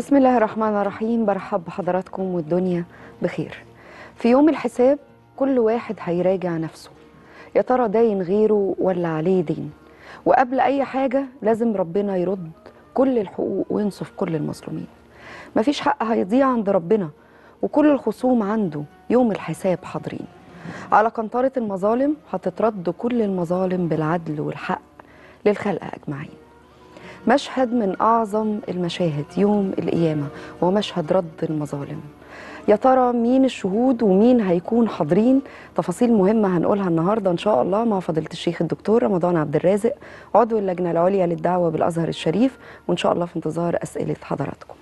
بسم الله الرحمن الرحيم برحب بحضراتكم والدنيا بخير في يوم الحساب كل واحد هيراجع نفسه يا ترى داين غيره ولا عليه دين وقبل اي حاجه لازم ربنا يرد كل الحقوق وينصف كل المظلومين مفيش حق هيضيع عند ربنا وكل الخصوم عنده يوم الحساب حاضرين على قنطرة المظالم هتترد كل المظالم بالعدل والحق للخلق أجمعين مشهد من أعظم المشاهد يوم القيامة ومشهد رد المظالم يا ترى مين الشهود ومين هيكون حاضرين تفاصيل مهمة هنقولها النهاردة إن شاء الله مع فضيلة الشيخ الدكتور رمضان عبد الرازق عضو اللجنة العليا للدعوة بالأزهر الشريف وإن شاء الله في انتظار أسئلة حضراتكم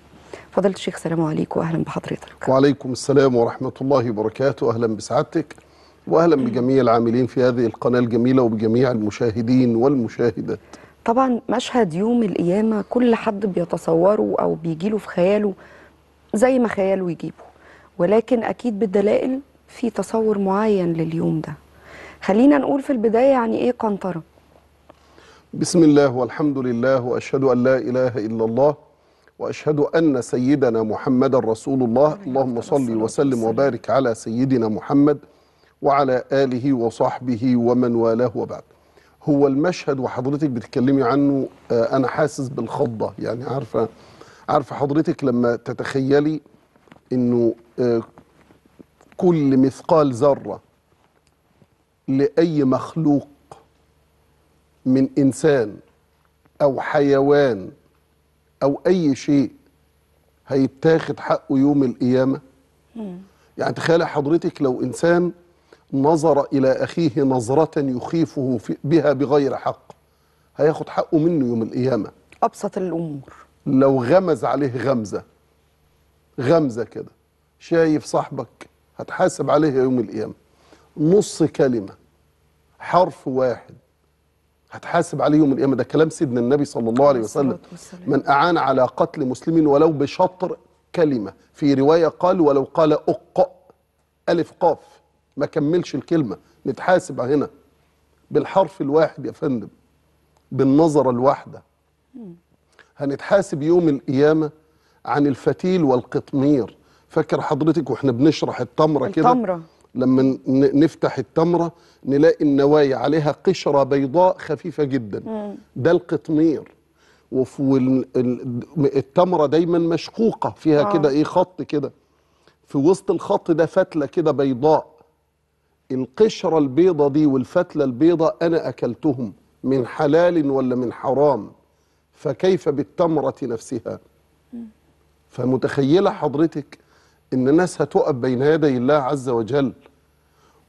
فضيلة الشيخ سلام عليكم وأهلا بحضرتك وعليكم السلام ورحمة الله وبركاته أهلا بسعادتك وأهلا بجميع العاملين في هذه القناة الجميلة وبجميع المشاهدين والمشاهدات طبعا مشهد يوم القيامة كل حد بيتصوره أو بيجيله في خياله زي ما خياله يجيبه ولكن أكيد بالدلائل في تصور معين لليوم ده خلينا نقول في البداية يعني إيه قنطرة بسم الله والحمد لله وأشهد أن لا إله إلا الله وأشهد أن سيدنا محمد رسول الله اللهم صل وسلم وبارك على سيدنا محمد وعلى آله وصحبه ومن والاه وبعد هو المشهد وحضرتك بتتكلمي عنه آه، انا حاسس بالخضه يعني عارفه عارفه حضرتك لما تتخيلي انه آه، كل مثقال ذره لاي مخلوق من انسان او حيوان او اي شيء هيتاخد حقه يوم القيامه يعني تخيل حضرتك لو انسان نظر إلى أخيه نظرة يخيفه بها بغير حق هياخد حقه منه يوم القيامة أبسط الأمور لو غمز عليه غمزة غمزة كده شايف صاحبك هتحاسب عليه يوم القيامة نص كلمة حرف واحد هتحاسب عليه يوم القيامة ده كلام سيدنا النبي صلى الله عليه وسلم من أعان على قتل مسلمين ولو بشطر كلمة في رواية قال ولو قال أق ألف قاف ما كملش الكلمة نتحاسب هنا بالحرف الواحد يا فندم بالنظرة الواحدة هنتحاسب يوم القيامة عن الفتيل والقطمير فاكر حضرتك واحنا بنشرح التمرة كده التمرة لما نفتح التمرة نلاقي النوايا عليها قشرة بيضاء خفيفة جدا ده القطمير التمرة دايما مشقوقة فيها آه. كده ايه خط كده في وسط الخط ده فتلة كده بيضاء القشرة البيضة دي والفتلة البيضة أنا أكلتهم من حلال ولا من حرام فكيف بالتمرة نفسها فمتخيلة حضرتك إن الناس هتقف بين يدي الله عز وجل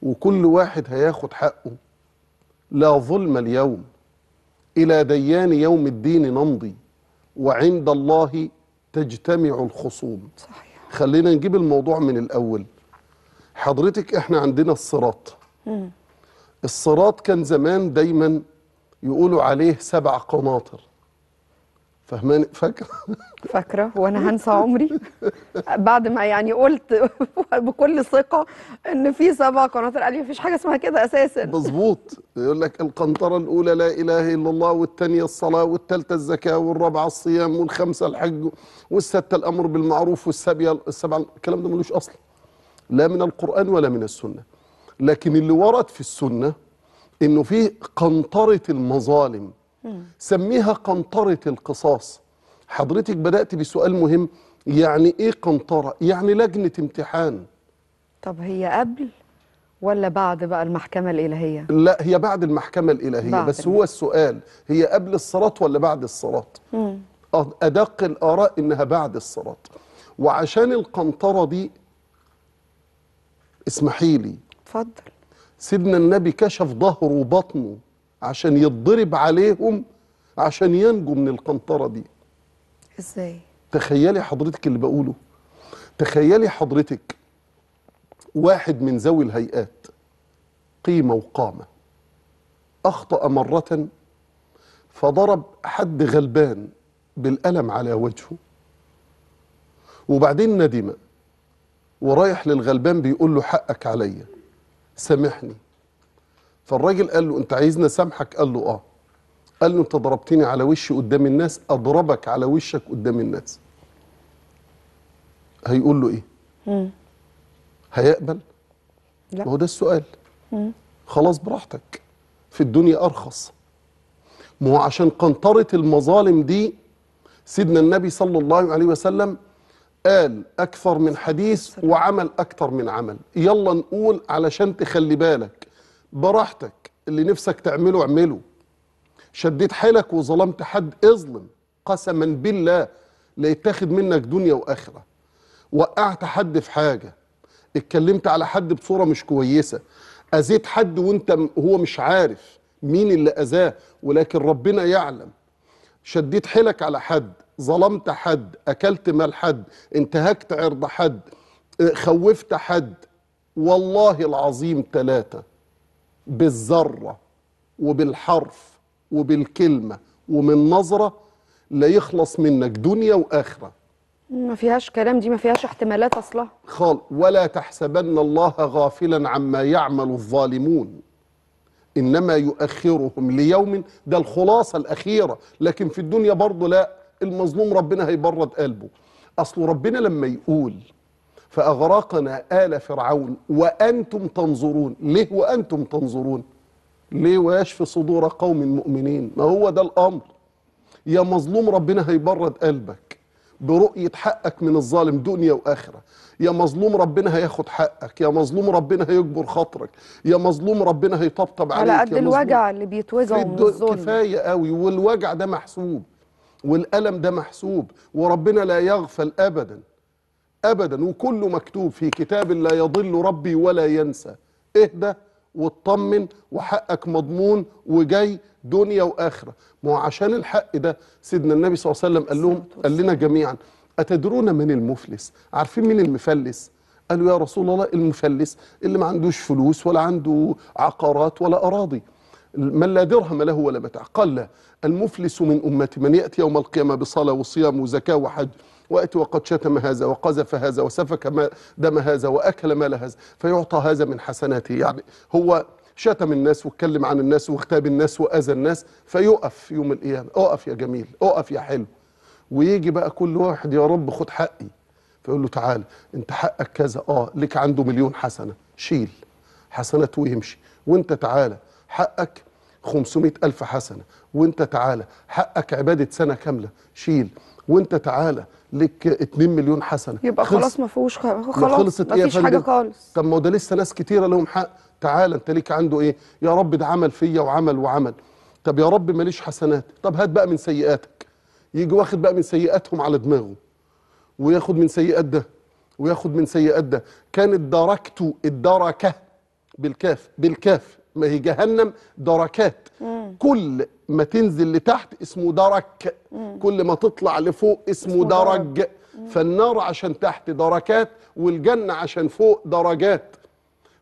وكل واحد هياخد حقه لا ظلم اليوم إلى ديان يوم الدين نمضي وعند الله تجتمع الخصوم صحيح. خلينا نجيب الموضوع من الأول حضرتك احنا عندنا الصراط الصراط كان زمان دايما يقولوا عليه سبع قناطر فاهماني فاكره فاكره وانا هنسى عمري بعد ما يعني قلت بكل ثقه ان في سبع قناطر قال لي مفيش حاجه اسمها كده اساسا مظبوط يقول لك القنطره الاولى لا اله الا الله والثانيه الصلاه والثالثه الزكاه والرابعه الصيام والخمسه الحج والسته الامر بالمعروف والسبعه السبعه الكلام ده ملوش اصلا لا من القرآن ولا من السنة لكن اللي ورد في السنة انه فيه قنطرة المظالم سميها قنطرة القصاص حضرتك بدأت بسؤال مهم يعني ايه قنطرة يعني لجنة امتحان طب هي قبل ولا بعد بقى المحكمة الإلهية لا هي بعد المحكمة الإلهية بعد بس هو السؤال هي قبل الصلاة ولا بعد الصلاة أدق الآراء إنها بعد الصلاة وعشان القنطرة دي اسمحي لي اتفضل سيدنا النبي كشف ظهره وبطنه عشان يتضرب عليهم عشان ينجو من القنطره دي ازاي تخيلي حضرتك اللي بقوله تخيلي حضرتك واحد من ذوي الهيئات قيمه وقامه اخطا مره فضرب حد غلبان بالقلم على وجهه وبعدين ندم ورايح للغلبان بيقول له حقك عليا سامحني فالراجل قال له انت عايزني اسامحك قال له اه قال له انت ضربتني على وشي قدام الناس اضربك على وشك قدام الناس هيقول له ايه مم. هيقبل لا هو ده السؤال مم. خلاص براحتك في الدنيا ارخص ما هو عشان قنطره المظالم دي سيدنا النبي صلى الله عليه وسلم قال أكثر من حديث وعمل أكثر من عمل يلا نقول علشان تخلي بالك براحتك اللي نفسك تعمله اعمله شديت حيلك وظلمت حد اظلم قسما بالله ليتاخد منك دنيا وآخرة وقعت حد في حاجة اتكلمت على حد بصورة مش كويسة أذيت حد وانت هو مش عارف مين اللي أذاه ولكن ربنا يعلم شديت حيلك على حد ظلمت حد اكلت مال حد انتهكت عرض حد خوفت حد والله العظيم ثلاثة بالذرة وبالحرف وبالكلمة ومن نظرة لا يخلص منك دنيا وآخرة ما فيهاش كلام دي ما فيهاش احتمالات أصلا خال ولا تحسبن الله غافلا عما يعمل الظالمون إنما يؤخرهم ليوم ده الخلاصة الأخيرة لكن في الدنيا برضه لا المظلوم ربنا هيبرد قلبه اصل ربنا لما يقول فاغرقنا ال فرعون وانتم تنظرون ليه وانتم تنظرون ليه ويشفي صدور قوم مؤمنين ما هو ده الامر يا مظلوم ربنا هيبرد قلبك برؤية حقك من الظالم دنيا وآخرة يا مظلوم ربنا هياخد حقك يا مظلوم ربنا هيجبر خاطرك يا مظلوم ربنا هيطبطب عليك على قد الوجع اللي بيتوزع من الظلم كفاية قوي والوجع ده محسوب والألم ده محسوب وربنا لا يغفل أبدا أبدا وكله مكتوب في كتاب لا يضل ربي ولا ينسى اهدى واطمن وحقك مضمون وجاي دنيا وآخرة ما هو عشان الحق ده سيدنا النبي صلى الله عليه وسلم قال لهم قال لنا جميعا أتدرون من المفلس عارفين مين المفلس قالوا يا رسول الله المفلس اللي ما عندوش فلوس ولا عنده عقارات ولا أراضي من لا درهم له ولا متاع قال المفلس من أمتي من يأتي يوم القيامة بصلاة وصيام وزكاة وحج وأتي وقد شتم هذا وقذف هذا وسفك دم هذا وأكل مال هذا فيعطى هذا من حسناته يعني هو شتم الناس واتكلم عن الناس واغتاب الناس وأذى الناس فيقف يوم القيامة أقف يا جميل أقف يا حلو ويجي بقى كل واحد يا رب خد حقي فيقول له تعالى انت حقك كذا اه لك عنده مليون حسنة شيل حسناته ويمشي وانت تعالى حقك 500 ألف حسنة وانت تعالى حقك عبادة سنة كاملة شيل وانت تعالى لك 2 مليون حسنة يبقى خلص خلاص ما فيهوش خلاص ما خلصت ايه فيش حاجة خالص طب ما هو ده لسه ناس كتيرة لهم حق تعالى انت ليك عنده ايه يا رب ده عمل فيا وعمل وعمل طب يا رب ماليش حسنات طب هات بقى من سيئاتك يجي واخد بقى من سيئاتهم على دماغه وياخد من سيئات ده وياخد من سيئات ده كانت دركته الدركة بالكاف بالكاف ما هي جهنم دركات مم. كل ما تنزل لتحت اسمه درك مم. كل ما تطلع لفوق اسمه درج فالنار عشان تحت دركات والجنة عشان فوق درجات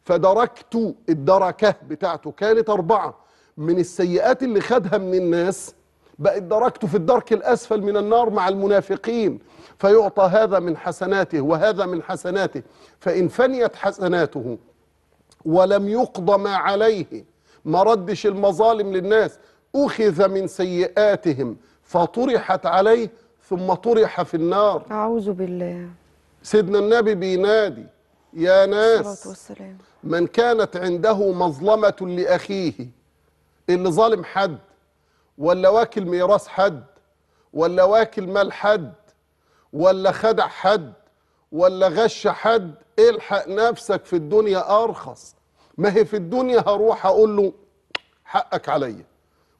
فدركت الدركة بتاعته كانت أربعة من السيئات اللي خدها من الناس بقت دركته في الدرك الأسفل من النار مع المنافقين فيعطى هذا من حسناته وهذا من حسناته فإن فنيت حسناته ولم يقض ما عليه ما ردش المظالم للناس أخذ من سيئاتهم فطرحت عليه ثم طرح في النار أعوذ بالله سيدنا النبي بينادي يا ناس والسلام. من كانت عنده مظلمة لأخيه اللي ظالم حد ولا واكل ميراث حد ولا واكل مال حد ولا خدع حد ولا غش حد الحق نفسك في الدنيا أرخص ما هي في الدنيا هروح اقول له حقك عليا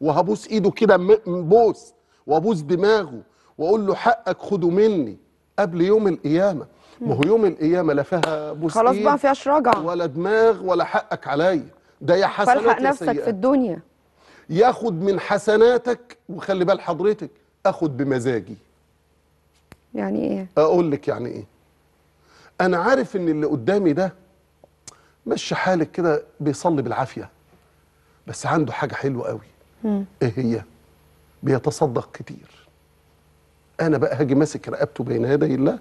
وهبوس ايده كده بوس وابوس دماغه واقول له حقك خده مني قبل يوم القيامه ما هو يوم القيامه لا فيها بوس خلاص بقى فيهاش رجعه ولا دماغ ولا حقك عليا ده يا حسنات فالحق نفسك سيئة. في الدنيا ياخد من حسناتك وخلي بال حضرتك اخد بمزاجي يعني ايه اقول لك يعني ايه انا عارف ان اللي قدامي ده مشي حالك كده بيصلي بالعافيه بس عنده حاجه حلوه قوي مم. ايه هي بيتصدق كتير انا بقى هاجي ماسك رقبته بين يدي الله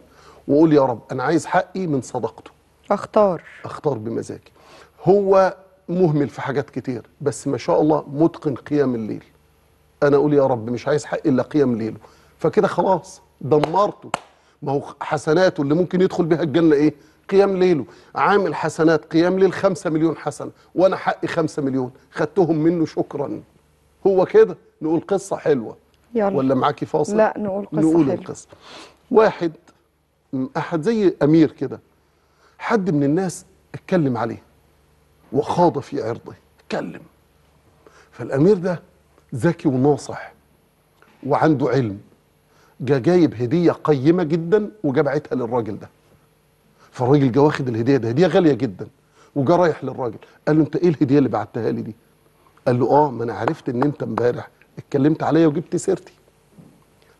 واقول يا رب انا عايز حقي من صدقته اختار اختار بمزاجي هو مهمل في حاجات كتير بس ما شاء الله متقن قيام الليل انا اقول يا رب مش عايز حقي الا قيام ليله فكده خلاص دمرته ما هو حسناته اللي ممكن يدخل بها الجنه ايه قيام ليله عامل حسنات قيام ليل خمسة مليون حسنة وأنا حقي خمسة مليون خدتهم منه شكرا هو كده نقول قصة حلوة يلا. ولا معاكي فاصل لا نقول قصة نقول حلوة. القصة واحد أحد زي أمير كده حد من الناس اتكلم عليه وخاض في عرضه اتكلم فالأمير ده ذكي وناصح وعنده علم جا جايب هدية قيمة جدا وجا بعتها للراجل ده فالراجل جه واخد الهديه ده هديه غاليه جدا وجا رايح للراجل قال له انت ايه الهديه اللي بعتها لي دي؟ قال له اه ما انا عرفت ان انت امبارح اتكلمت عليا وجبت سيرتي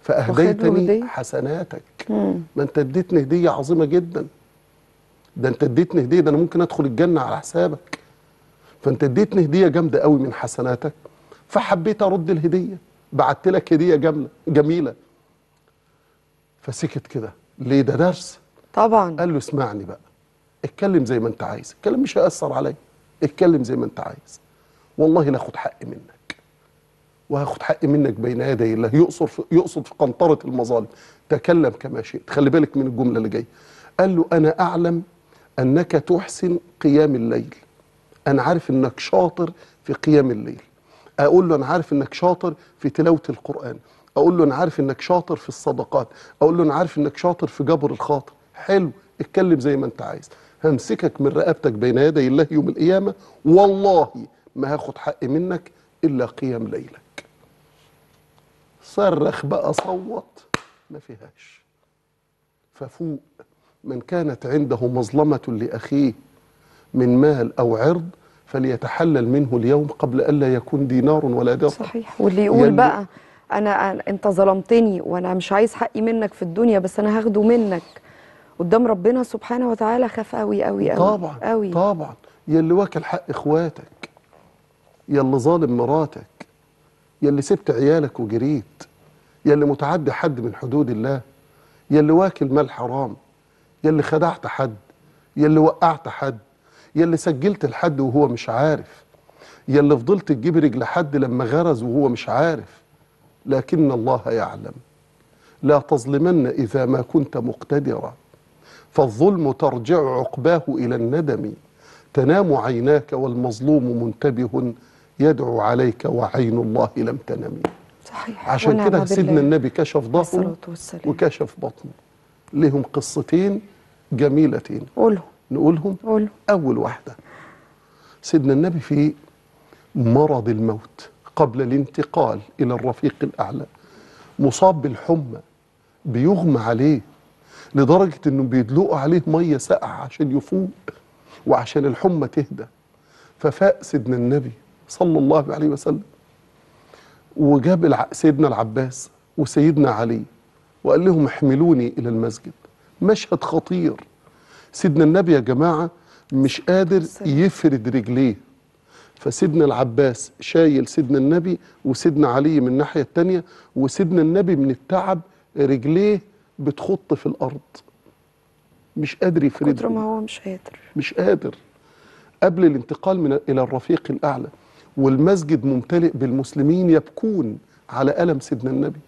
فاهديتني حسناتك ما انت اديتني هديه عظيمه جدا ده انت اديتني هديه ده انا ممكن ادخل الجنه على حسابك فانت اديتني هديه جامده قوي من حسناتك فحبيت ارد الهديه بعت لك هديه جمله جميله فسكت كده ليه ده درس طبعا قال له اسمعني بقى اتكلم زي ما انت عايز الكلام مش هيأثر عليا اتكلم زي ما انت عايز والله ناخد حق منك وهاخد حق منك بين يدي الله يقصر في يقصد في قنطره المظالم تكلم كما شئت خلي بالك من الجمله اللي جايه قال له انا اعلم انك تحسن قيام الليل انا عارف انك شاطر في قيام الليل اقول له انا عارف انك شاطر في تلاوه القران اقول له انا عارف انك شاطر في الصدقات اقول له انا عارف انك شاطر في جبر الخاطر حلو اتكلم زي ما انت عايز همسكك من رقبتك بين يدي الله يوم القيامه والله ما هاخد حق منك الا قيام ليلك صرخ بقى صوت ما فيهاش ففوق من كانت عنده مظلمه لاخيه من مال او عرض فليتحلل منه اليوم قبل الا يكون دينار ولا درهم صحيح واللي يقول بقى انا انت ظلمتني وانا مش عايز حقي منك في الدنيا بس انا هاخده منك قدام ربنا سبحانه وتعالى خاف قوي قوي قوي طبعا قوي طبعا يا اللي واكل حق اخواتك يا اللي ظالم مراتك يا اللي سبت عيالك وجريت يا اللي متعدي حد من حدود الله يا اللي واكل مال حرام يا اللي خدعت حد يا اللي وقعت حد يا اللي سجلت لحد وهو مش عارف يا اللي فضلت تجيب رجل حد لما غرز وهو مش عارف لكن الله يعلم لا تظلمن إذا ما كنت مقتدرا فالظلم ترجع عقباه إلى الندم تنام عيناك والمظلوم منتبه يدعو عليك وعين الله لم تنم صحيح عشان كده سيدنا النبي كشف ظهره وكشف بطنه لهم قصتين جميلتين قولهم نقولهم قوله. أول واحدة سيدنا النبي في مرض الموت قبل الانتقال إلى الرفيق الأعلى مصاب بالحمى بيغمى عليه لدرجة انهم بيدلقوا عليه مية ساقعة عشان يفوق وعشان الحمى تهدى ففاق سيدنا النبي صلى الله عليه وسلم وجاب سيدنا العباس وسيدنا علي وقال لهم احملوني الى المسجد مشهد خطير سيدنا النبي يا جماعة مش قادر يفرد رجليه فسيدنا العباس شايل سيدنا النبي وسيدنا علي من الناحية التانية وسيدنا النبي من التعب رجليه بتخط في الارض مش قادر يفرد قدر ما هو مش قادر مش قادر قبل الانتقال من الى الرفيق الاعلى والمسجد ممتلئ بالمسلمين يبكون على الم سيدنا النبي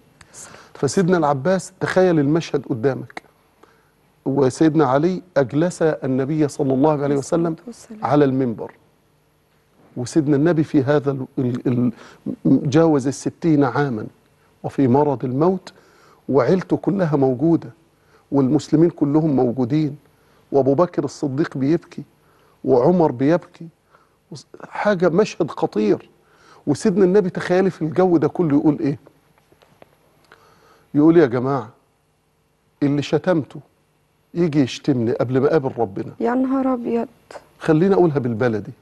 فسيدنا العباس تخيل المشهد قدامك وسيدنا علي اجلس النبي صلى الله عليه وسلم على المنبر وسيدنا النبي في هذا جاوز الستين عاما وفي مرض الموت وعيلته كلها موجودة والمسلمين كلهم موجودين وابو بكر الصديق بيبكي وعمر بيبكي حاجة مشهد خطير وسيدنا النبي تخيلي في الجو ده كله يقول ايه يقول يا جماعة اللي شتمته يجي يشتمني قبل ما اقابل ربنا يا نهار ابيض خليني اقولها بالبلدي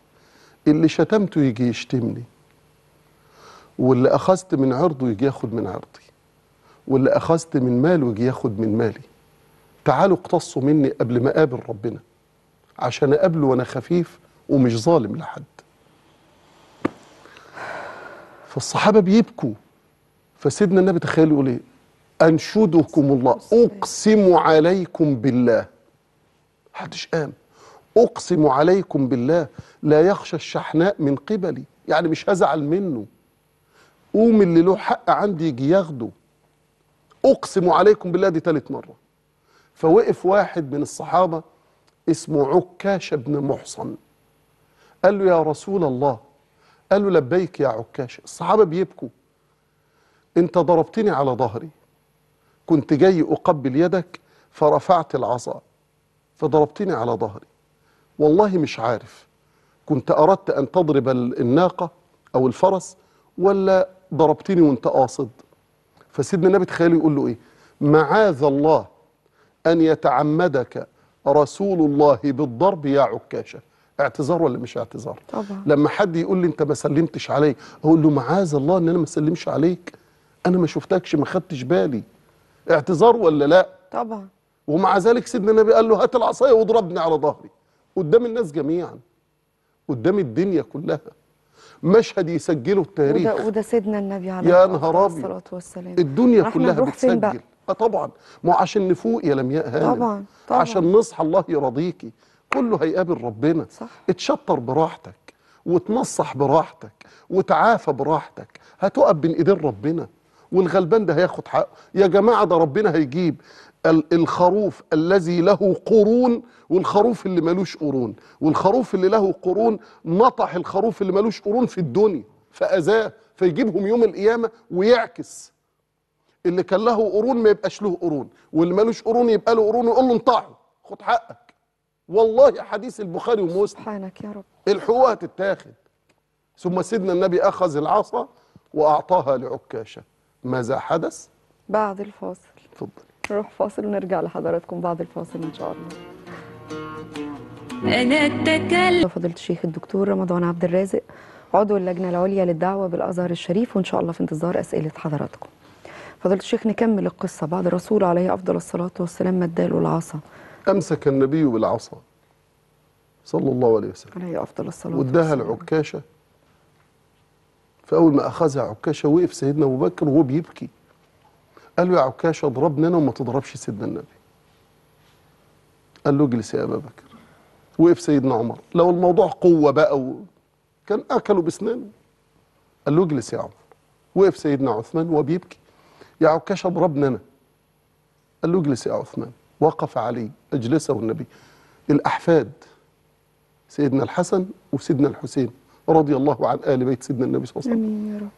اللي شتمته يجي يشتمني واللي اخذت من عرضه يجي ياخد من عرضي واللي أخذت من ماله يجي ياخد من مالي تعالوا اقتصوا مني قبل ما أقابل ربنا عشان أقابله وأنا خفيف ومش ظالم لحد فالصحابة بيبكوا فسيدنا النبي تخيل يقول ايه انشدكم الله اقسم عليكم بالله حدش قام اقسم عليكم بالله لا يخشى الشحناء من قبلي يعني مش هزعل منه قوم اللي له حق عندي يجي ياخده أقسم عليكم بالله دي ثالث مرة فوقف واحد من الصحابة اسمه عكاش بن محصن قال له يا رسول الله قال له لبيك يا عكاش الصحابة بيبكوا انت ضربتني على ظهري كنت جاي أقبل يدك فرفعت العصا فضربتني على ظهري والله مش عارف كنت أردت أن تضرب الناقة أو الفرس ولا ضربتني وانت قاصد فسيدنا النبي تخيل يقول له ايه معاذ الله ان يتعمدك رسول الله بالضرب يا عكاشه اعتذار ولا مش اعتذار طبعا. لما حد يقول لي انت ما سلمتش علي اقول له معاذ الله ان انا ما سلمش عليك انا ما شفتكش ما خدتش بالي اعتذار ولا لا طبعا ومع ذلك سيدنا النبي قال له هات العصايه واضربني على ظهري قدام الناس جميعا قدام الدنيا كلها مشهد يسجله التاريخ وده, وده سيدنا النبي عليه يا نهار الصلاه والسلام الدنيا كلها بتسجل اه طبعا ما عشان نفوق يا لمياء هانم طبعا طبعا عشان نصحى الله يرضيكي كله هيقابل ربنا صح اتشطر براحتك وتنصح براحتك وتعافى براحتك هتقف بين ايدين ربنا والغلبان ده هياخد حقه يا جماعه ده ربنا هيجيب الخروف الذي له قرون والخروف اللي ملوش قرون والخروف اللي له قرون نطح الخروف اللي ملوش قرون في الدنيا فأذاه فيجيبهم يوم القيامة ويعكس اللي كان له قرون ما يبقاش له قرون واللي ملوش قرون يبقى له قرون ويقول له انطحه خد حقك والله حديث البخاري ومسلم سبحانك يا رب الحقوق هتتاخد ثم سيدنا النبي أخذ العصا وأعطاها لعكاشة ماذا حدث؟ بعد الفاصل تفضل نروح فاصل ونرجع لحضراتكم بعد الفاصل ان شاء الله أنا أتكلم فضلت الشيخ الدكتور رمضان عبد الرازق عضو اللجنة العليا للدعوة بالأزهر الشريف وإن شاء الله في انتظار أسئلة حضراتكم فضلت الشيخ نكمل القصة بعد الرسول عليه أفضل الصلاة والسلام اداله العصا أمسك النبي بالعصا صلى الله عليه وسلم عليه أفضل الصلاة واداها العكاشة فأول ما أخذها عكاشة وقف سيدنا أبو بكر وهو بيبكي قال له يا عكاش اضربني أنا وما تضربش سيدنا النبي قال له اجلس يا ابا بكر وقف سيدنا عمر لو الموضوع قوه بقى و... كان اكلوا باسنانه قال له اجلس يا عمر وقف سيدنا عثمان وبيبكي يا عكاش اضربني انا قال له اجلس يا عثمان وقف عليه اجلسه النبي الاحفاد سيدنا الحسن وسيدنا الحسين رضي الله عن ال بيت سيدنا النبي صلى الله عليه وسلم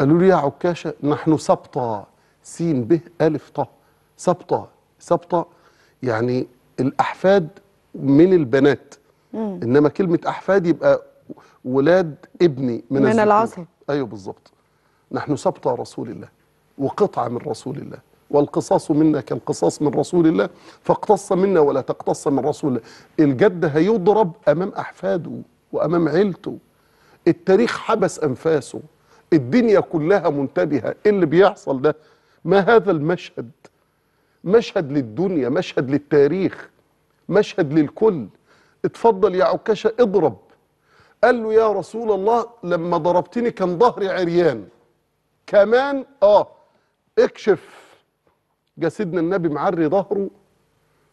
قالوا له يا عكاشه نحن سبطه س ب ألف ط سبطة سبطة يعني الأحفاد من البنات مم. إنما كلمة أحفاد يبقى ولاد ابني من, من العصر أيوه بالظبط نحن سبطة رسول الله وقطعة من رسول الله والقصاص منا كالقصاص من رسول الله فاقتص منا ولا تقتص من رسول الله الجد هيضرب أمام أحفاده وأمام عيلته التاريخ حبس أنفاسه الدنيا كلها منتبهة إيه اللي بيحصل ده ما هذا المشهد مشهد للدنيا مشهد للتاريخ مشهد للكل اتفضل يا عكاشة اضرب قال له يا رسول الله لما ضربتني كان ظهري عريان كمان اه اكشف جا سيدنا النبي معري ظهره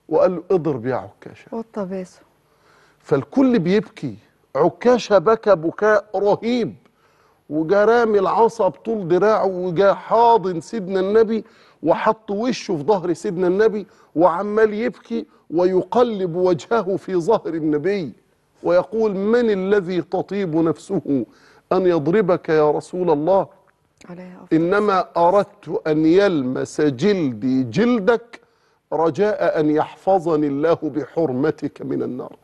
وقال له اضرب يا عكاشة والطباسه فالكل بيبكي عكاشة بكى بكاء رهيب وجا رامي العصا بطول دراعه وجا حاضن سيدنا النبي وحط وشه في ظهر سيدنا النبي وعمال يبكي ويقلب وجهه في ظهر النبي ويقول من الذي تطيب نفسه أن يضربك يا رسول الله إنما أردت أن يلمس جلدي جلدك رجاء أن يحفظني الله بحرمتك من النار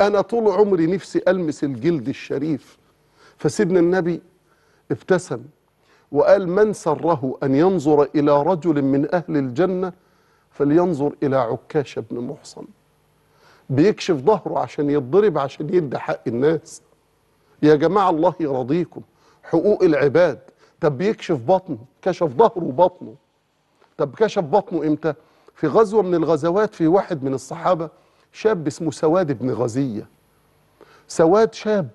أنا طول عمري نفسي ألمس الجلد الشريف فسيدنا النبي ابتسم وقال من سره أن ينظر إلى رجل من أهل الجنة فلينظر إلى عكاشة بن محصن بيكشف ظهره عشان يتضرب عشان يدي حق الناس يا جماعة الله يرضيكم حقوق العباد طب بيكشف بطنه كشف ظهره وبطنه طب كشف بطنه امتى في غزوة من الغزوات في واحد من الصحابة شاب اسمه سواد بن غزية سواد شاب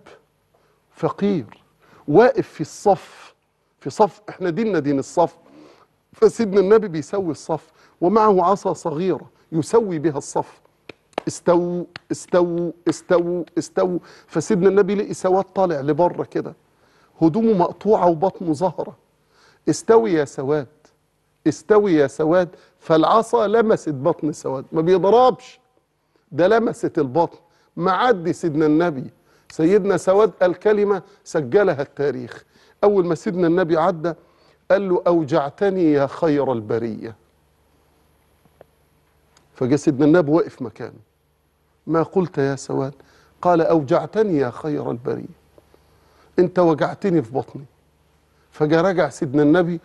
فقير واقف في الصف في صف احنا ديننا دين الصف فسيدنا النبي بيسوي الصف ومعه عصا صغيرة يسوي بها الصف استووا استووا استووا استووا فسيدنا النبي لقي سواد طالع لبره كده هدومه مقطوعة وبطنه ظهرة استوي يا سواد استوي يا سواد فالعصا لمست بطن سواد ما بيضربش ده لمست البطن معدي سيدنا النبي سيدنا سواد قال كلمة سجلها التاريخ أول ما سيدنا النبي عدى قال له أوجعتني يا خير البرية فجاء سيدنا النبي وقف مكانه ما قلت يا سواد قال أوجعتني يا خير البرية أنت وجعتني في بطني فجاء رجع سيدنا النبي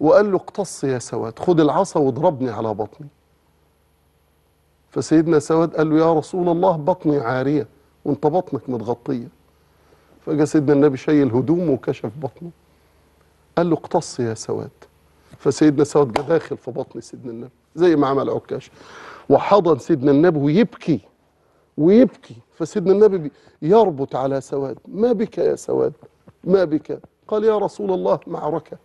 وقال له اقتص يا سواد خد العصا واضربني على بطني فسيدنا سواد قال له يا رسول الله بطني عارية وانت بطنك متغطيه فجاء سيدنا النبي شايل هدومه وكشف بطنه قال له اقتص يا سواد فسيدنا سواد جه داخل في بطن سيدنا النبي زي ما عمل عكاش وحضن سيدنا النبي ويبكي ويبكي فسيدنا النبي يربط على سواد ما بك يا سواد ما بك قال يا رسول الله معركة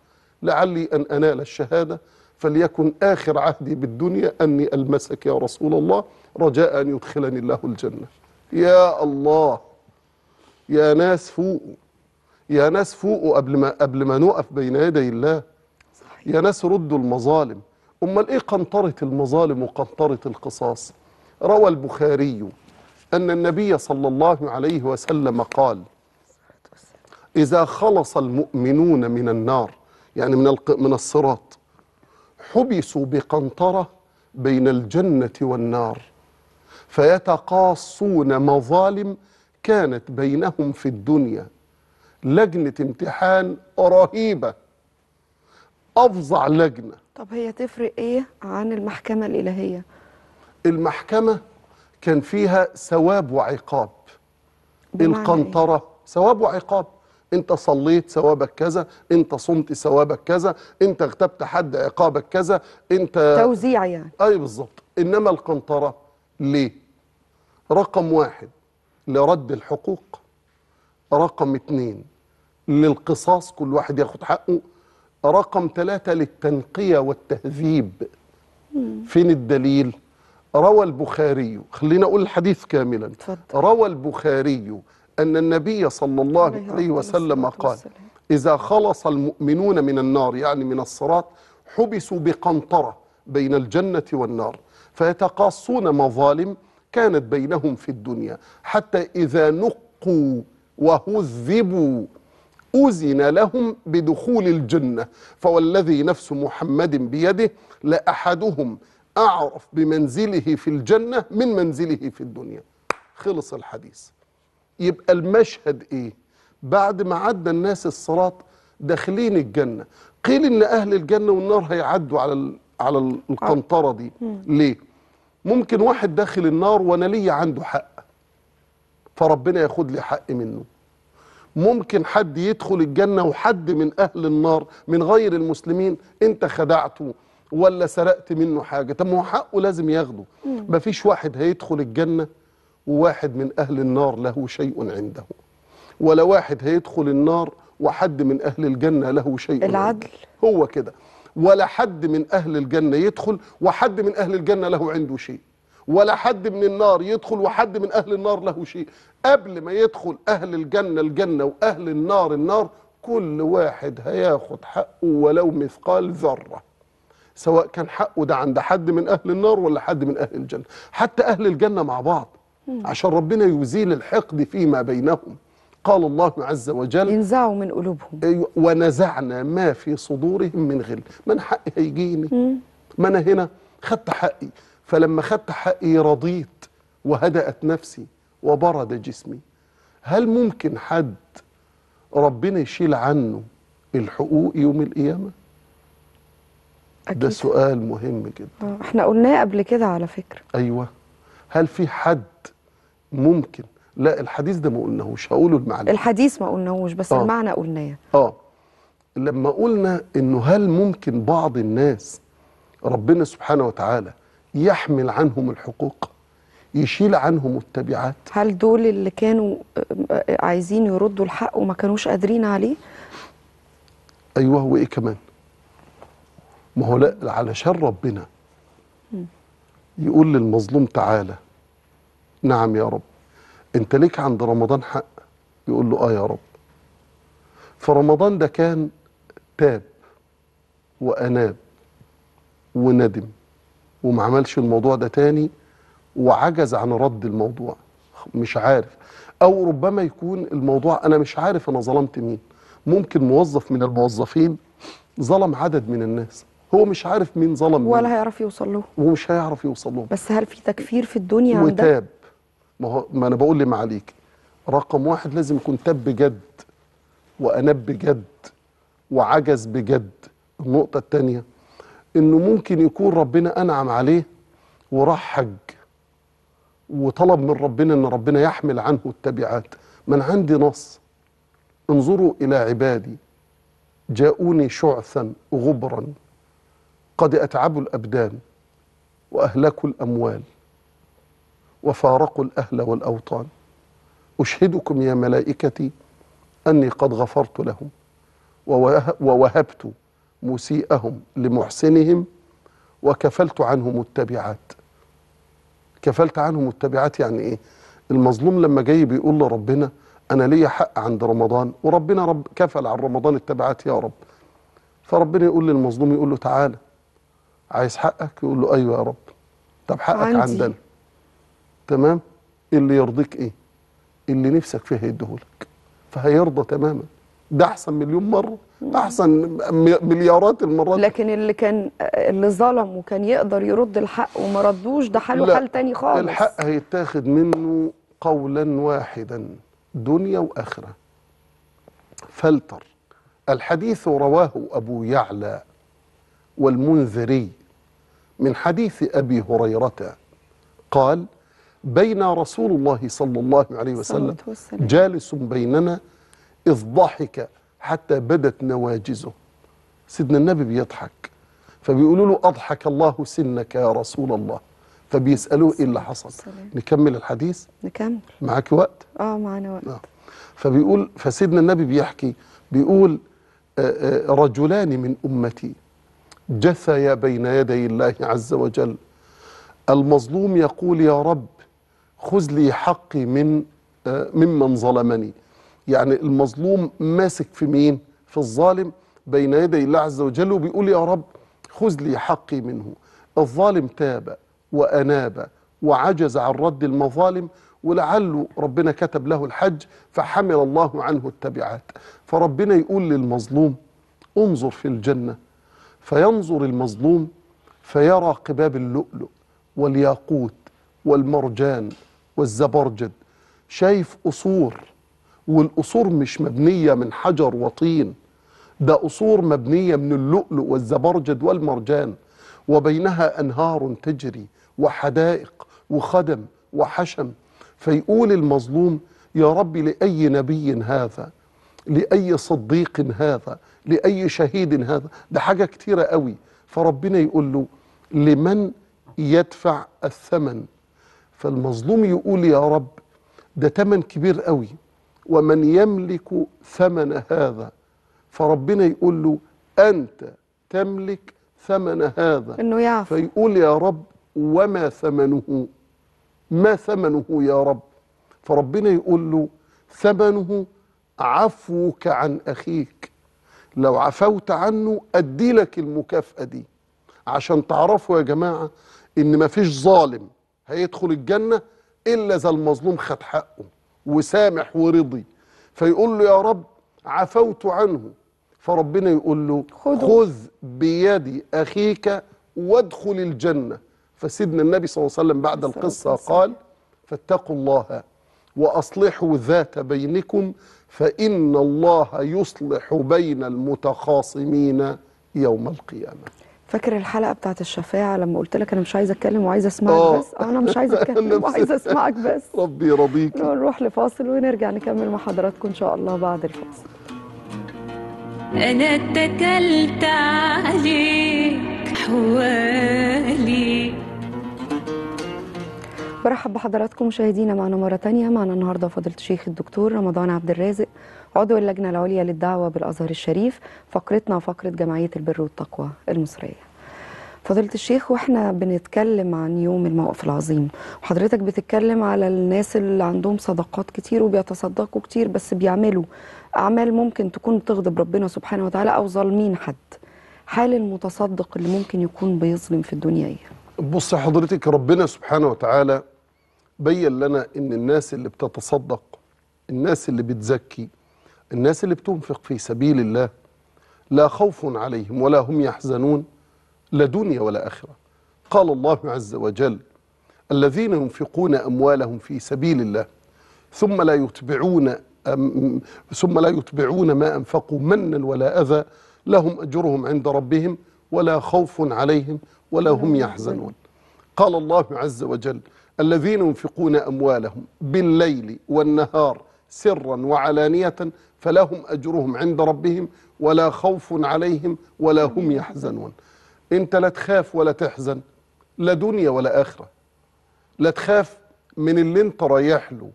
لعلي أن أنال الشهادة فليكن آخر عهدي بالدنيا أني ألمسك يا رسول الله رجاء أن يدخلني الله الجنة يا الله يا ناس فوقوا يا ناس فوقوا قبل ما قبل ما نقف بين يدي الله يا ناس ردوا المظالم امال ايه قنطره المظالم وقنطره القصاص روى البخاري ان النبي صلى الله عليه وسلم قال اذا خلص المؤمنون من النار يعني من من الصراط حبسوا بقنطره بين الجنه والنار فيتقاصون مظالم كانت بينهم في الدنيا لجنة امتحان رهيبة أفظع لجنة طب هي تفرق إيه عن المحكمة الإلهية؟ المحكمة كان فيها ثواب وعقاب القنطرة إيه؟ ثواب وعقاب انت صليت ثوابك كذا انت صمت ثوابك كذا انت اغتبت حد عقابك كذا انت توزيع يعني اي بالظبط انما القنطره ليه رقم واحد لرد الحقوق رقم اثنين للقصاص كل واحد ياخد حقه رقم ثلاثة للتنقية والتهذيب فين الدليل روى البخاري خلينا أقول الحديث كاملا فضل. روى البخاري أن النبي صلى الله عليه وسلم قال إذا خلص المؤمنون من النار يعني من الصراط حبسوا بقنطرة بين الجنة والنار فيتقاصون مظالم كانت بينهم في الدنيا حتى إذا نقوا وهذبوا أذن لهم بدخول الجنة فوالذي نفس محمد بيده لأحدهم أعرف بمنزله في الجنة من منزله في الدنيا خلص الحديث يبقى المشهد إيه بعد ما عدى الناس الصراط داخلين الجنة قيل إن أهل الجنة والنار هيعدوا على على آه. القنطرة دي ليه ممكن واحد داخل النار وانا ليا عنده حق فربنا ياخد لي حق منه ممكن حد يدخل الجنة وحد من أهل النار من غير المسلمين أنت خدعته ولا سرقت منه حاجة طب ما هو حقه لازم ياخده مفيش واحد هيدخل الجنة وواحد من أهل النار له شيء عنده ولا واحد هيدخل النار وحد من أهل الجنة له شيء العدل عنده. هو كده ولا حد من أهل الجنة يدخل وحد من أهل الجنة له عنده شيء ولا حد من النار يدخل وحد من أهل النار له شيء قبل ما يدخل أهل الجنة الجنة وأهل النار النار كل واحد هياخد حقه ولو مثقال ذرة سواء كان حقه ده عند حد من أهل النار ولا حد من أهل الجنة حتى أهل الجنة مع بعض عشان ربنا يزيل الحقد فيما بينهم قال الله عز وجل ينزعوا من قلوبهم ونزعنا ما في صدورهم من غل من حقي هيجيني ما انا هنا خدت حقي فلما خدت حقي رضيت وهدأت نفسي وبرد جسمي هل ممكن حد ربنا يشيل عنه الحقوق يوم القيامة أكيد. ده سؤال مهم جدا آه، احنا قلناه قبل كده على فكرة أيوة هل في حد ممكن لا الحديث ده ما قلناهوش هقوله المعنى الحديث ما قلناهوش بس آه. المعنى قلناه اه لما قلنا انه هل ممكن بعض الناس ربنا سبحانه وتعالى يحمل عنهم الحقوق يشيل عنهم التبعات هل دول اللي كانوا آه، عايزين يردوا الحق وما كانوش قادرين عليه ايوه وايه كمان ما هو لا علشان ربنا يقول للمظلوم تعالى نعم يا رب انت ليك عند رمضان حق يقول له اه يا رب فرمضان ده كان تاب واناب وندم وما عملش الموضوع ده تاني وعجز عن رد الموضوع مش عارف او ربما يكون الموضوع انا مش عارف انا ظلمت مين ممكن موظف من الموظفين ظلم عدد من الناس هو مش عارف مين ظلم ولا مين. هيعرف يوصل له ومش هيعرف يوصل له بس هل في تكفير في الدنيا وتاب ما, هو ما انا بقول لمعاليك رقم واحد لازم يكون تاب بجد وانب بجد وعجز بجد النقطه الثانيه انه ممكن يكون ربنا انعم عليه وراح حج وطلب من ربنا ان ربنا يحمل عنه التبعات من عندي نص انظروا الى عبادي جاءوني شعثا غبرا قد اتعبوا الابدان واهلكوا الاموال وفارقوا الأهل والأوطان أشهدكم يا ملائكتي أني قد غفرت لهم ووهبت مسيئهم لمحسنهم وكفلت عنهم التبعات كفلت عنهم التبعات يعني إيه المظلوم لما جاي بيقول لربنا أنا ليا حق عند رمضان وربنا رب كفل عن رمضان التبعات يا رب فربنا يقول للمظلوم يقول له تعالى عايز حقك يقول له أيوة يا رب طب حقك عندي. عندنا تمام اللي يرضيك ايه اللي نفسك فيه هيديهولك فهيرضى تماما ده احسن مليون مره احسن مليارات المرات لكن اللي كان اللي ظلم وكان يقدر يرد الحق وما ردوش ده حاله حال تاني خالص الحق هيتاخد منه قولا واحدا دنيا واخره فلتر الحديث رواه ابو يعلى والمنذري من حديث ابي هريره قال بين رسول الله صلى الله عليه وسلم جالس بيننا إذ ضحك حتى بدت نواجزه سيدنا النبي بيضحك فبيقولوا له أضحك الله سنك يا رسول الله فبيسألوه إيه اللي حصل سلام. نكمل الحديث نكمل معك وقت آه معنا وقت آه. فبيقول فسيدنا النبي بيحكي بيقول آه، آه، رجلان من أمتي جثيا بين يدي الله عز وجل المظلوم يقول يا رب خذ لي حقي من آه، ممن ظلمني يعني المظلوم ماسك في مين في الظالم بين يدي الله عز وجل وبيقول يا رب خذ لي حقي منه الظالم تاب وأناب وعجز عن رد المظالم ولعله ربنا كتب له الحج فحمل الله عنه التبعات فربنا يقول للمظلوم انظر في الجنة فينظر المظلوم فيرى قباب اللؤلؤ والياقوت والمرجان والزبرجد شايف قصور والقصور مش مبنية من حجر وطين ده قصور مبنية من اللؤلؤ والزبرجد والمرجان وبينها أنهار تجري وحدائق وخدم وحشم فيقول المظلوم يا رب لأي نبي هذا لأي صديق هذا لأي شهيد هذا ده حاجة كتيرة قوي فربنا يقول له لمن يدفع الثمن فالمظلوم يقول يا رب ده تمن كبير قوي ومن يملك ثمن هذا فربنا يقول له أنت تملك ثمن هذا إنه يعفو فيقول يا رب وما ثمنه ما ثمنه يا رب فربنا يقول له ثمنه عفوك عن أخيك لو عفوت عنه أدي لك المكافأة دي عشان تعرفوا يا جماعة إن ما فيش ظالم هيدخل الجنه الا اذا المظلوم خد حقه وسامح ورضي فيقول له يا رب عفوت عنه فربنا يقول له خذ, خذ بيدي اخيك وادخل الجنه فسيدنا النبي صلى الله عليه وسلم بعد القصه قال فاتقوا الله واصلحوا ذات بينكم فان الله يصلح بين المتخاصمين يوم القيامه فاكر الحلقه بتاعت الشفاعه لما قلت لك انا مش عايزه اتكلم وعايزه اسمعك أوه. بس آه، انا مش عايزه اتكلم وعايزه اسمعك بس ربي يرضيك نروح لفاصل ونرجع نكمل مع حضراتكم ان شاء الله بعد الفاصل انا اتكلت عليك حوالي برحب بحضراتكم مشاهدينا معنا مرة ثانيه معنا النهاردة فضيلة الشيخ الدكتور رمضان عبد الرازق عضو اللجنة العليا للدعوة بالأزهر الشريف فقرتنا فقرة جمعية البر والتقوى المصرية فضيلة الشيخ واحنا بنتكلم عن يوم الموقف العظيم وحضرتك بتتكلم على الناس اللي عندهم صدقات كتير وبيتصدقوا كتير بس بيعملوا أعمال ممكن تكون بتغضب ربنا سبحانه وتعالى أو ظالمين حد حال المتصدق اللي ممكن يكون بيظلم في الدنيا ايه؟ بص حضرتك ربنا سبحانه وتعالى بين لنا ان الناس اللي بتتصدق الناس اللي بتزكي الناس اللي بتنفق في سبيل الله لا خوف عليهم ولا هم يحزنون لا دنيا ولا اخره قال الله عز وجل الذين ينفقون اموالهم في سبيل الله ثم لا يتبعون ثم لا يتبعون ما انفقوا منا ولا اذى لهم اجرهم عند ربهم ولا خوف عليهم ولا هم يحزنون قال الله عز وجل الذين ينفقون أموالهم بالليل والنهار سرا وعلانية فلهم أجرهم عند ربهم ولا خوف عليهم ولا هم يحزنون أنت لا تخاف ولا تحزن لا دنيا ولا آخرة لا تخاف من اللي انت رايح له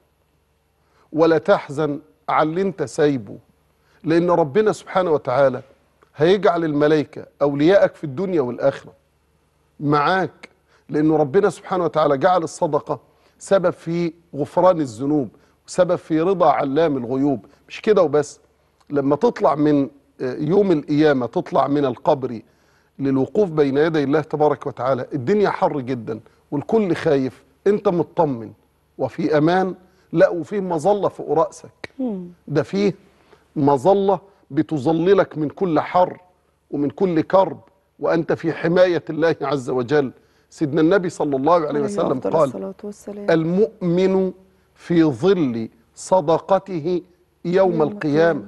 ولا تحزن على اللي انت سايبه لأن ربنا سبحانه وتعالى هيجعل الملائكة أولياءك في الدنيا والآخرة معاك لأنه ربنا سبحانه وتعالى جعل الصدقة سبب في غفران الذنوب وسبب في رضا علام الغيوب مش كده وبس لما تطلع من آه، يوم القيامة تطلع من القبر للوقوف بين يدي الله تبارك وتعالى الدنيا حر جدا والكل خايف انت مطمن وفي امان لا وفيه مظله فوق راسك ده فيه مظله بتظللك من كل حر ومن كل كرب وانت في حمايه الله عز وجل سيدنا النبي صلى الله عليه وسلم قال المؤمن في ظل صدقته يوم القيامة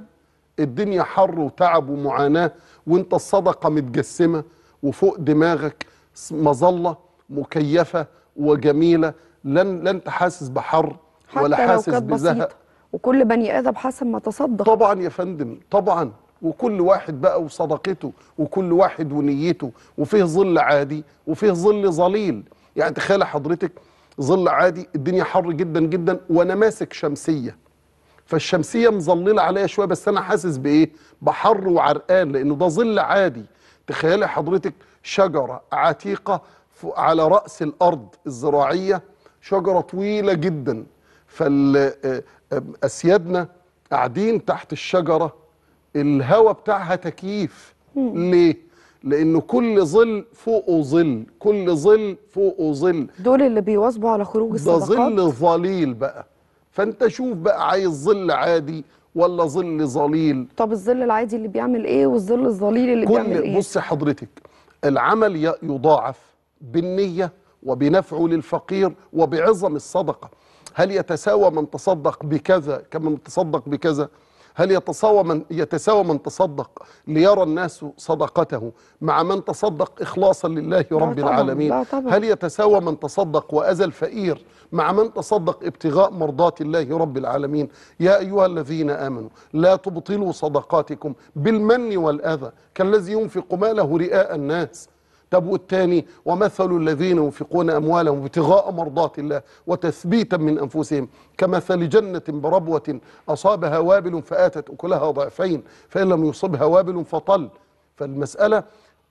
الدنيا حر وتعب ومعاناة وانت الصدقة متجسمة وفوق دماغك مظلة مكيفة وجميلة لن لن تحاسس بحر ولا حاسس بزهق وكل بني آدم حسب ما تصدق طبعا يا فندم طبعا وكل واحد بقى وصدقته وكل واحد ونيته وفيه ظل عادي وفيه ظل ظليل يعني تخيل حضرتك ظل عادي الدنيا حر جدا جدا وانا ماسك شمسيه فالشمسيه مظلله عليا شويه بس انا حاسس بايه بحر وعرقان لانه ده ظل عادي تخيلي حضرتك شجره عتيقه على راس الارض الزراعيه شجره طويله جدا فال اسيادنا قاعدين تحت الشجره الهواء بتاعها تكييف ليه لان كل ظل فوقه ظل كل ظل فوقه ظل دول اللي بيواظبوا على خروج الصدقات ده ظل ظليل بقى فانت شوف بقى عايز ظل عادي ولا ظل ظليل طب الظل العادي اللي بيعمل ايه والظل الظليل اللي كل بيعمل ايه بص حضرتك العمل يضاعف بالنيه وبنفعه للفقير وبعظم الصدقه هل يتساوى من تصدق بكذا كمن تصدق بكذا هل يتساوى من, يتساوى من تصدق ليرى الناس صدقته مع من تصدق إخلاصا لله رب العالمين طبعا. هل يتساوى من تصدق وأذى الفقير مع من تصدق ابتغاء مرضات الله رب العالمين يا أيها الذين آمنوا لا تبطلوا صدقاتكم بالمن والأذى كالذي ينفق ماله رئاء الناس طب والتاني ومثل الذين ينفقون أموالهم ابتغاء مرضات الله وتثبيتا من أنفسهم كمثل جنة بربوة أصابها وابل فآتت أكلها ضعفين فإن لم يصبها وابل فطل فالمسألة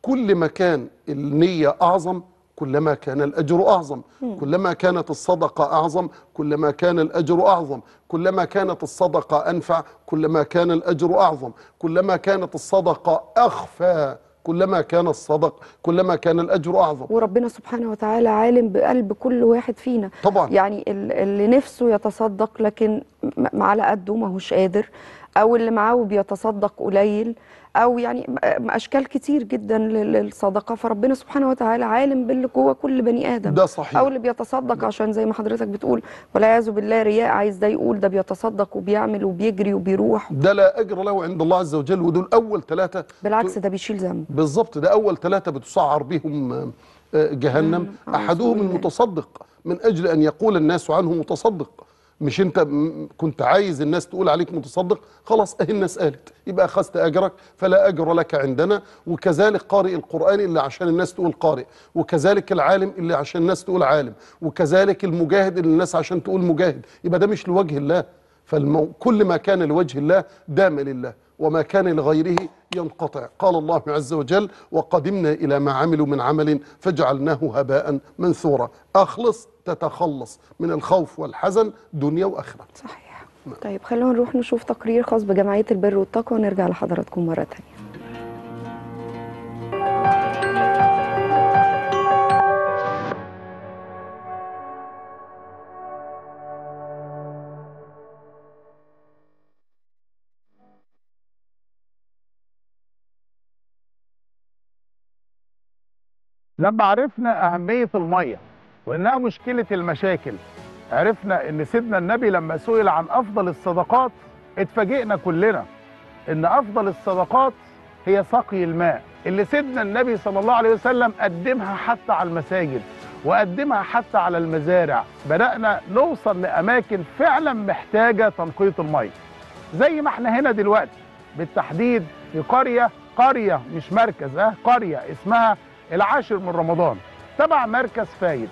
كل ما كان النية أعظم كلما كان الأجر أعظم كلما كانت الصدقة أعظم كلما كان الأجر أعظم كلما كانت الصدقة أنفع كلما كان الأجر أعظم كلما كانت الصدقة أخفى كلما كان الصدق كلما كان الأجر أعظم وربنا سبحانه وتعالى عالم بقلب كل واحد فينا طبعا يعني اللي نفسه يتصدق لكن على قده ما هوش قادر او اللي معاه وبيتصدق قليل او يعني اشكال كتير جدا للصدقه فربنا سبحانه وتعالى عالم باللي جوه كل بني ادم ده صحيح او اللي بيتصدق عشان زي ما حضرتك بتقول والعياذ بالله رياء عايز ده يقول ده بيتصدق وبيعمل وبيجري وبيروح ده لا اجر له عند الله عز وجل ودول اول ثلاثه بالعكس ده بيشيل ذنب بالظبط ده اول ثلاثه بتسعر بيهم آه، جهنم احدهم المتصدق من اجل ان يقول الناس عنه متصدق مش انت كنت عايز الناس تقول عليك متصدق خلاص اهي الناس قالت يبقى اخذت اجرك فلا اجر لك عندنا وكذلك قارئ القران اللي عشان الناس تقول قارئ وكذلك العالم اللي عشان الناس تقول عالم وكذلك المجاهد اللي الناس عشان تقول مجاهد يبقى ده مش لوجه الله فكل ما كان لوجه الله دام لله وما كان لغيره ينقطع قال الله عز وجل وقدمنا إلى ما عملوا من عمل فجعلناه هباء منثورا أخلص تتخلص من الخوف والحزن دنيا وآخرة صحيح طيب خلونا نروح نشوف تقرير خاص بجمعية البر والطاقة ونرجع لحضراتكم مرة تانية لما عرفنا أهمية المية وإنها مشكلة المشاكل عرفنا إن سيدنا النبي لما سئل عن أفضل الصدقات اتفاجئنا كلنا إن أفضل الصدقات هي سقي الماء اللي سيدنا النبي صلى الله عليه وسلم قدمها حتى على المساجد وقدمها حتى على المزارع بدأنا نوصل لأماكن فعلا محتاجة تنقية المية زي ما احنا هنا دلوقتي بالتحديد في قرية قرية مش مركز اه قرية اسمها العاشر من رمضان تبع مركز فايد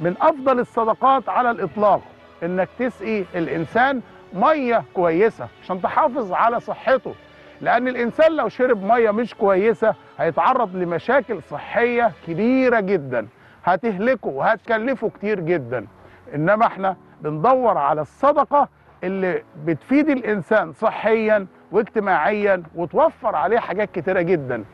من أفضل الصدقات على الإطلاق إنك تسقي الإنسان مية كويسة عشان تحافظ على صحته لأن الإنسان لو شرب مية مش كويسة هيتعرض لمشاكل صحية كبيرة جدا هتهلكه وهتكلفه كتير جدا إنما إحنا بندور على الصدقة اللي بتفيد الإنسان صحيا واجتماعيا وتوفر عليه حاجات كتيرة جدا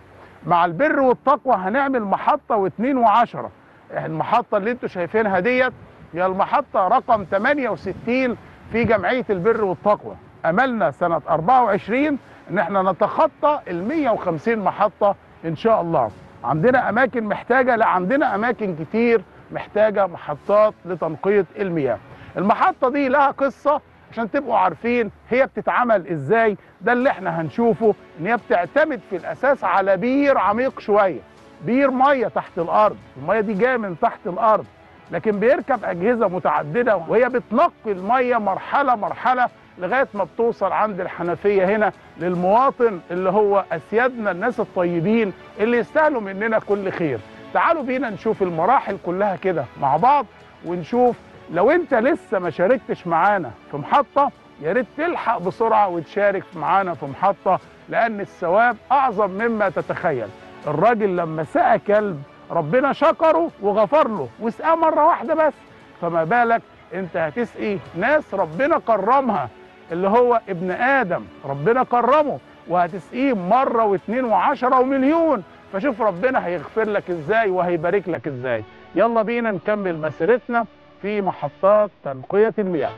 مع البر والتقوى هنعمل محطه واثنين وعشرة المحطه اللي انتم شايفينها ديت هي المحطه رقم 68 في جمعيه البر والتقوى املنا سنه 24 ان احنا نتخطى ال 150 محطه ان شاء الله عندنا اماكن محتاجه لا عندنا اماكن كتير محتاجه محطات لتنقيه المياه المحطه دي لها قصه عشان تبقوا عارفين هي بتتعمل ازاي ده اللي احنا هنشوفه ان هي بتعتمد في الاساس على بير عميق شويه بير ميه تحت الارض الميه دي جايه من تحت الارض لكن بيركب اجهزه متعدده وهي بتنقي الميه مرحله مرحله لغايه ما بتوصل عند الحنفيه هنا للمواطن اللي هو اسيادنا الناس الطيبين اللي يستاهلوا مننا كل خير تعالوا بينا نشوف المراحل كلها كده مع بعض ونشوف لو انت لسه ما شاركتش معانا في محطه يا ريت تلحق بسرعه وتشارك معانا في محطه لان الثواب اعظم مما تتخيل الراجل لما سقى كلب ربنا شكره وغفر له وسقاه مره واحده بس فما بالك انت هتسقي ناس ربنا كرمها اللي هو ابن ادم ربنا كرمه وهتسقيه مره واثنين وعشره ومليون فشوف ربنا هيغفر لك ازاي وهيبارك لك ازاي يلا بينا نكمل مسيرتنا في محطات تنقية المياه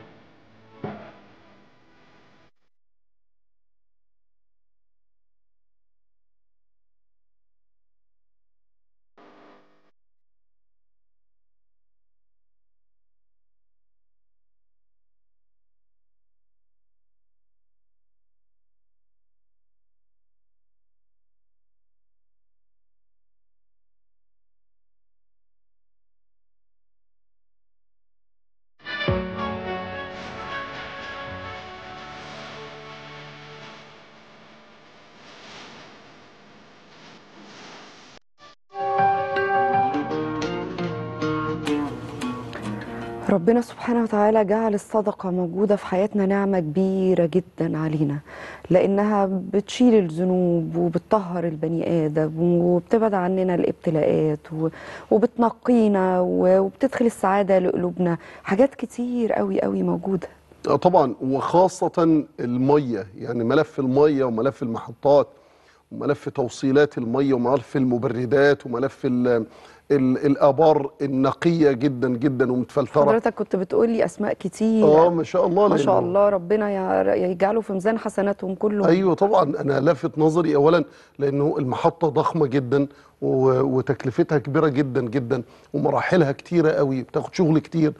ربنا سبحانه وتعالى جعل الصدقة موجودة في حياتنا نعمة كبيرة جدا علينا لأنها بتشيل الذنوب وبتطهر البني آدم وبتبعد عننا الابتلاءات وبتنقينا وبتدخل السعادة لقلوبنا حاجات كتير قوي قوي موجودة آه، طبعا وخاصة المية يعني ملف المية وملف المحطات وملف توصيلات المية وملف المبردات وملف الابار النقيه جدا جدا ومتفلتره حضرتك كنت بتقولي اسماء كتير اه ما شاء الله ما شاء الله ربنا يجعله في ميزان حسناتهم كله ايوه طبعا انا لفت نظري اولا لانه المحطه ضخمه جدا وتكلفتها كبيره جدا جدا ومراحلها كتيره قوي بتاخد شغل كتير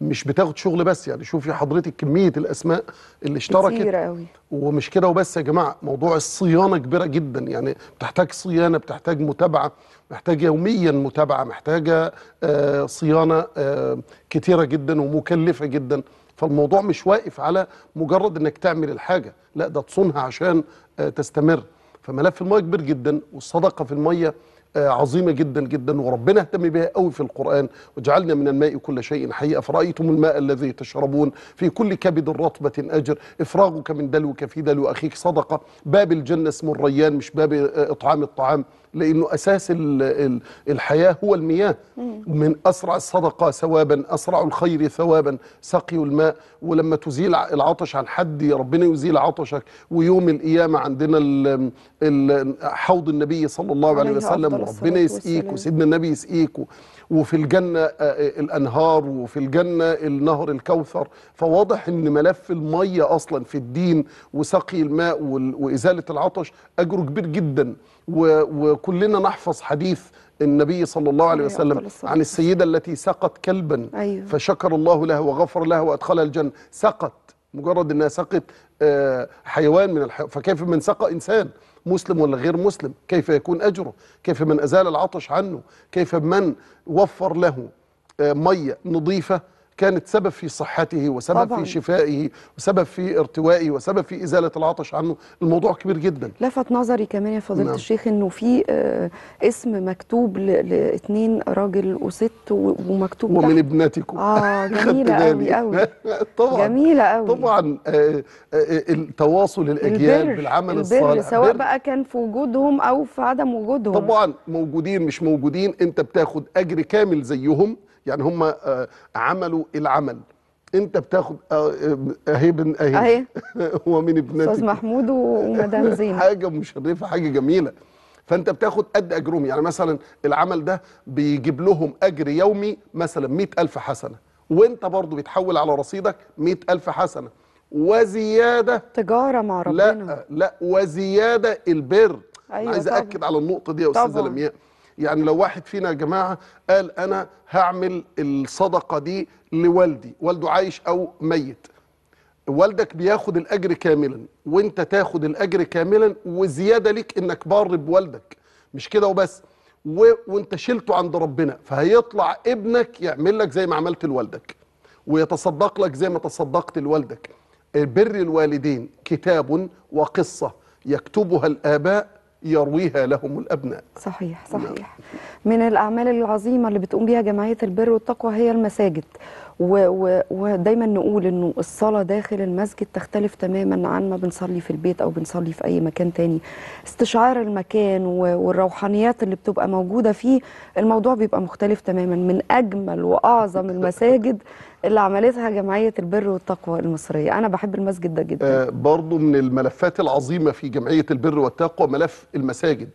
مش بتاخد شغل بس يعني شوفي حضرتك كميه الاسماء اللي اشتركت ومش كده وبس يا جماعه موضوع الصيانه كبيره جدا يعني بتحتاج صيانه بتحتاج متابعه محتاجه يوميا متابعه محتاجه آه، صيانه آه، كتيره جدا ومكلفه جدا فالموضوع مش واقف على مجرد انك تعمل الحاجه لا ده تصونها عشان آه، تستمر فملف الميه كبير جدا والصدقه في الميه آه، عظيمه جدا جدا وربنا اهتم بها قوي في القران وجعلنا من الماء كل شيء حي افرايتم الماء الذي تشربون في كل كبد رطبه اجر افراغك من دلوك في دلو اخيك صدقه باب الجنه اسمه الريان مش باب آه، اطعام الطعام لانه اساس الحياه هو المياه من اسرع الصدقه ثوابا اسرع الخير ثوابا سقي الماء ولما تزيل العطش عن حد ربنا يزيل عطشك ويوم القيامه عندنا حوض النبي صلى الله عليه وسلم ربنا يسقيك وسيدنا النبي يسقيك وفي الجنة آه، آه، الأنهار وفي الجنة النهر الكوثر فواضح أن ملف المية أصلا في الدين وسقي الماء وإزالة العطش أجره كبير جدا وكلنا نحفظ حديث النبي صلى الله عليه وسلم عن السيدة التي سقت كلبا أيوه. فشكر الله لها وغفر لها وأدخلها الجنة سقت مجرد أنها سقت آه، حيوان من الحيوان فكيف من سقى إنسان مسلم ولا غير مسلم كيف يكون أجره كيف من أزال العطش عنه كيف من وفر له آه، مية نظيفة كانت سبب في صحته وسبب طبعًا. في شفائه وسبب في ارتوائه وسبب في إزالة العطش عنه الموضوع كبير جدا لفت نظري كمان يا فضيلة نعم. الشيخ أنه في آه، اسم مكتوب لاثنين راجل وست ومكتوب ومن ابنتكم آه جميلة قوي قوي طبعا جميلة قوي طبعا آه، آه، التواصل الأجيال البر. بالعمل البر الصالح سواء البر. بقى كان في وجودهم أو في عدم وجودهم طبعا موجودين مش موجودين أنت بتاخد أجر كامل زيهم يعني هم آه، عملوا العمل انت بتاخد آه، آه، اهي بن اهي اهي من ابنتك استاذ محمود ومدام زينب حاجه مشرفه حاجه جميله فانت بتاخد قد اجرهم يعني مثلا العمل ده بيجيب لهم اجر يومي مثلا 100000 حسنه وانت برضو بيتحول على رصيدك 100000 حسنه وزياده تجاره مع ربنا لا لا وزياده البر أيوة عايز اكد على النقطه دي يا استاذه لمياء يعني لو واحد فينا يا جماعه قال انا هعمل الصدقه دي لوالدي والده عايش او ميت والدك بياخد الاجر كاملا وانت تاخد الاجر كاملا وزياده ليك انك بار بوالدك مش كده وبس و... وانت شلته عند ربنا فهيطلع ابنك يعمل لك زي ما عملت لوالدك ويتصدق لك زي ما تصدقت لوالدك بر الوالدين كتاب وقصه يكتبها الاباء يرويها لهم الأبناء صحيح نعم. صحيح من الأعمال العظيمة اللي بتقوم بها جمعية البر والتقوى هي المساجد و و ودايما نقول انه الصلاه داخل المسجد تختلف تماما عن ما بنصلي في البيت او بنصلي في اي مكان تاني استشعار المكان والروحانيات اللي بتبقى موجوده فيه الموضوع بيبقى مختلف تماما من اجمل واعظم المساجد اللي عملتها جمعية البر والتقوى المصرية أنا بحب المسجد ده جدا آه برضو من الملفات العظيمة في جمعية البر والتقوى ملف المساجد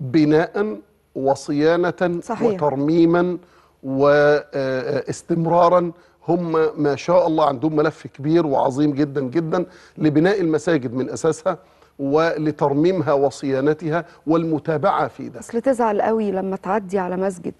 بناء وصيانة صحيح. وترميما واستمرارا آه، آه، هم ما شاء الله عندهم ملف كبير وعظيم جدا جدا لبناء المساجد من أساسها ولترميمها وصيانتها والمتابعة في ده أصل تزعل قوي لما تعدي على مسجد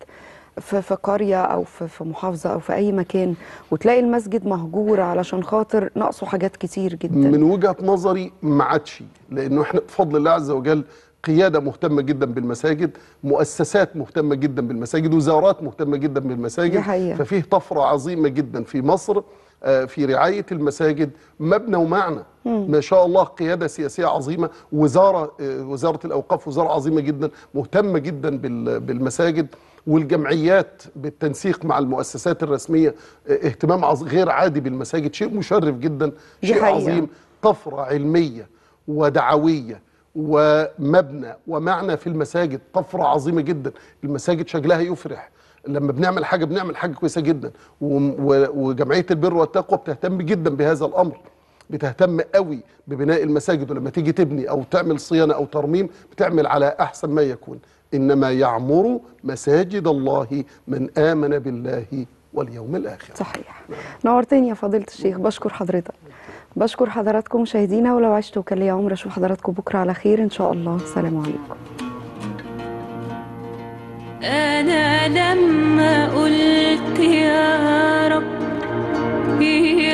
في في قريه او في في محافظه او في اي مكان وتلاقي المسجد مهجور علشان خاطر ناقصه حاجات كتير جدا من وجهه نظري ما عادش لانه احنا بفضل الله عز وجل قياده مهتمه جدا بالمساجد مؤسسات مهتمه جدا بالمساجد وزارات مهتمه جدا بالمساجد ففيه طفره عظيمه جدا في مصر آه، في رعاية المساجد مبنى ومعنى ما شاء الله قيادة سياسية عظيمة وزارة آه، وزارة الأوقاف وزارة عظيمة جدا مهتمة جدا بالمساجد والجمعيات بالتنسيق مع المؤسسات الرسميه آه، اهتمام غير عادي بالمساجد شيء مشرف جدا شيء حقيقة. عظيم طفره علميه ودعويه ومبنى ومعنى في المساجد طفره عظيمه جدا المساجد شكلها يفرح لما بنعمل حاجه بنعمل حاجه كويسه جدا وجمعيه البر والتقوى بتهتم جدا بهذا الامر بتهتم قوي ببناء المساجد ولما تيجي تبني او تعمل صيانه او ترميم بتعمل على احسن ما يكون إنما يعمر مساجد الله من آمن بالله واليوم الآخر صحيح نورتني يا فضيلة الشيخ بشكر حضرتك بشكر حضراتكم مشاهدينا ولو عشتوا كان لي عمر أشوف حضراتكم بكرة على خير إن شاء الله السلام عليكم أنا لما قلت يا رب